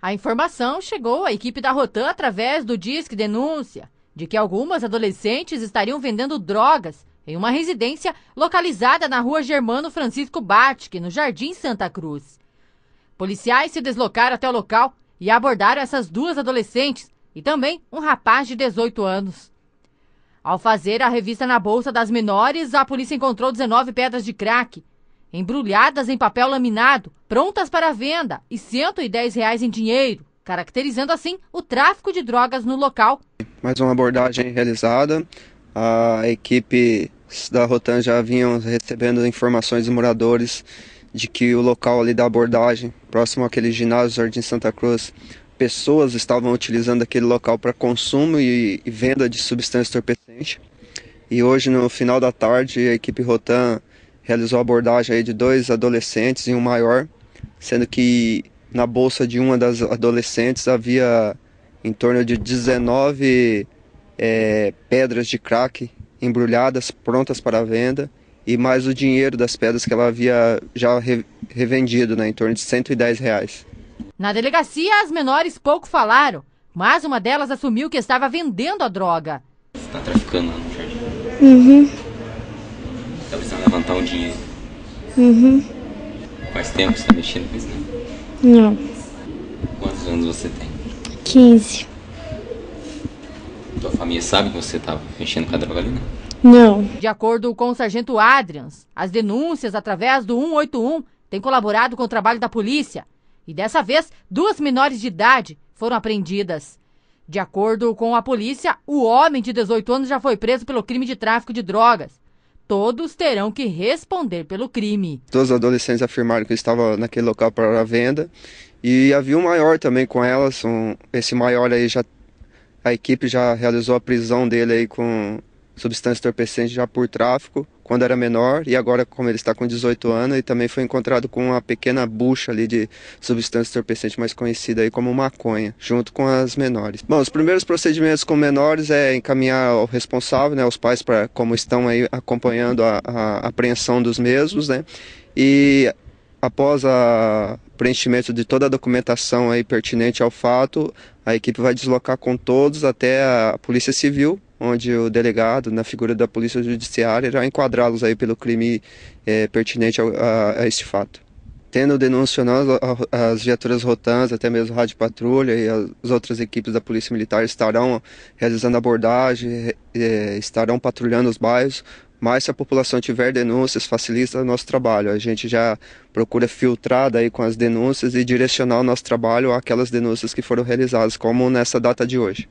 A informação chegou à equipe da Rotan através do Disque Denúncia de que algumas adolescentes estariam vendendo drogas em uma residência localizada na rua Germano Francisco Bartke, no Jardim Santa Cruz. Policiais se deslocaram até o local e abordaram essas duas adolescentes e também um rapaz de 18 anos. Ao fazer a revista na bolsa das menores, a polícia encontrou 19 pedras de crack, embrulhadas em papel laminado, prontas para venda e R$ 110,00 reais em dinheiro, caracterizando assim o tráfico de drogas no local. Mais uma abordagem realizada. A equipe da Rotan já vinham recebendo informações dos moradores de que o local ali da abordagem, próximo àquele ginásio Jardim Santa Cruz, pessoas estavam utilizando aquele local para consumo e, e venda de substância entorpecente. E hoje, no final da tarde, a equipe Rotan realizou abordagem aí de dois adolescentes e um maior, sendo que na bolsa de uma das adolescentes havia em torno de 19 é, pedras de crack embrulhadas, prontas para venda, e mais o dinheiro das pedras que ela havia já re revendido, né, em torno de 110 reais. Na delegacia, as menores pouco falaram, mas uma delas assumiu que estava vendendo a droga. Você está traficando? Né? Uhum. Tá precisando levantar um dinheiro. Uhum. Faz tempo que você tá mexendo com isso, né? Não. Quantos anos você tem? 15. Tua família sabe que você tá mexendo com a droga ali, né? Não. De acordo com o sargento Adrians, as denúncias através do 181 têm colaborado com o trabalho da polícia. E dessa vez, duas menores de idade foram apreendidas. De acordo com a polícia, o homem de 18 anos já foi preso pelo crime de tráfico de drogas todos terão que responder pelo crime. Todos os adolescentes afirmaram que estava naquele local para venda e havia um maior também com elas. Um, esse maior aí já a equipe já realizou a prisão dele aí com substância entorpecente já por tráfico quando era menor e agora como ele está com 18 anos e também foi encontrado com uma pequena bucha ali de substância entorpecente mais conhecida aí como maconha, junto com as menores. Bom, os primeiros procedimentos com menores é encaminhar o responsável, né, aos pais para como estão aí acompanhando a, a apreensão dos mesmos, né? E após o preenchimento de toda a documentação aí pertinente ao fato, a equipe vai deslocar com todos até a Polícia Civil, onde o delegado, na figura da Polícia Judiciária, irá enquadrá-los aí pelo crime é, pertinente a, a, a esse fato tendo denunciado as viaturas rotãs, até mesmo rádio patrulha e as outras equipes da Polícia Militar estarão realizando abordagem, é, estarão patrulhando os bairros, mas se a população tiver denúncias, facilita o nosso trabalho. A gente já procura filtrar daí com as denúncias e direcionar o nosso trabalho àquelas denúncias que foram realizadas, como nessa data de hoje.